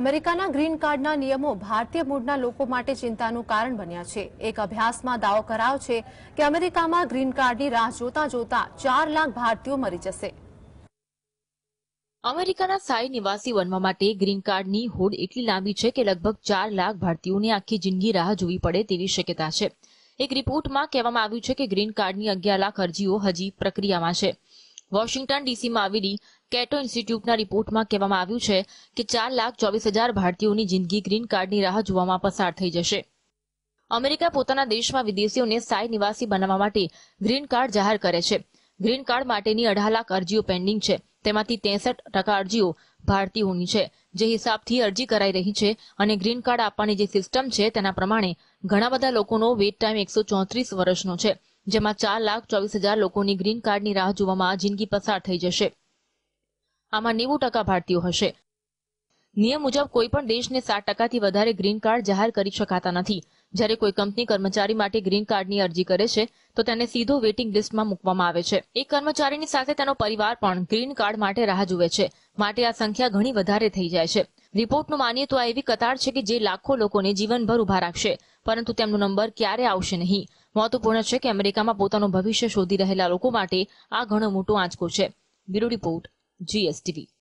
અમેરિકાના ગ્રીન કાર્ડના નિયમો ભારતીય મૂળના લોકો માટે ચિંતાનું કારણ બન્યા છે એક અભ્યાસમાં દાવો કરાયો છે કે અમેરિકામાં ગ્રીન કાર્ડની રાહ જોતા જોતા ચાર લાખ ભારતીયો મરી જશે અમેરિકાના સ્થાયી નિવાસી બનવા માટે ગ્રીન કાર્ડની હોડ એટલી લાંબી છે કે લગભગ ચાર લાખ ભારતીયોને આખી જિંદગી રાહ જોવી પડે તેવી શક્યતા છે એક રિપોર્ટમાં કહેવામાં આવ્યું છે કે ગ્રીન કાર્ડની અગિયાર લાખ અરજીઓ હજી પ્રક્રિયામાં છે વોશિંગ્ટન ડીસીમાં આવેલી કેટો ઇન્સ્ટિટ્યૂટના રિપોર્ટમાં કહેવામાં આવ્યું છે કે ચાર લાખ ચોવીસ હજાર ભારતીયોની જિંદગી ગ્રીન કાર્ડની રાહ જોવામાં પસાર થઈ જશે અમેરિકા પોતાના દેશમાં વિદેશીઓને સ્થાયી નિવાસી બનાવવા માટે ગ્રીન કાર્ડ જાહેર કરે છે ગ્રીન કાર્ડ માટેની અઢા લાખ અરજીઓ પેન્ડિંગ છે તેમાંથી ત્રેસઠ ટકા અરજીઓ ભારતીયોની છે જે હિસાબથી અરજી કરાઈ રહી છે અને ગ્રીન કાર્ડ આપવાની જે સિસ્ટમ છે તેના પ્રમાણે ઘણા બધા લોકોનો વેટ ટાઈમ એકસો ચોત્રીસ વર્ષનો છે જેમાં ચાર લાખ ચોવીસ હજાર લોકોની ગ્રીન કાર્ડની રાહ જોવામાં જિંદગી પસાર થઈ જશે આમાં નેવું ટકા ભારતીયો હશે નિયમ મુજબ કોઈ પણ દેશને સાત ટકાથી વધારે ગ્રીન કાર્ડ જાહેર કરી શકાતા નથી જ્યારે કોઈ કંપની કર્મચારી માટે ગ્રીન કાર્ડની અરજી કરે છે તો તેને સીધો વેટિંગ લિસ્ટમાં મૂકવામાં આવે છે એક કર્મચારીની સાથે તેનો પરિવાર પણ ગ્રીન કાર્ડ માટે રાહ જુએ છે માટે આ સંખ્યા ઘણી વધારે થઈ જાય છે રિપોર્ટનું માનીએ તો આ એવી કતાર છે કે જે લાખો લોકોને જીવનભર ઉભા રાખશે પરંતુ તેમનો નંબર ક્યારે આવશે નહીં મહત્વપૂર્ણ છે કે અમેરિકામાં પોતાનું ભવિષ્ય શોધી રહેલા લોકો માટે આ ઘણો મોટો આંચકો છે બ્યુરો રિપોર્ટ જીએસટીવી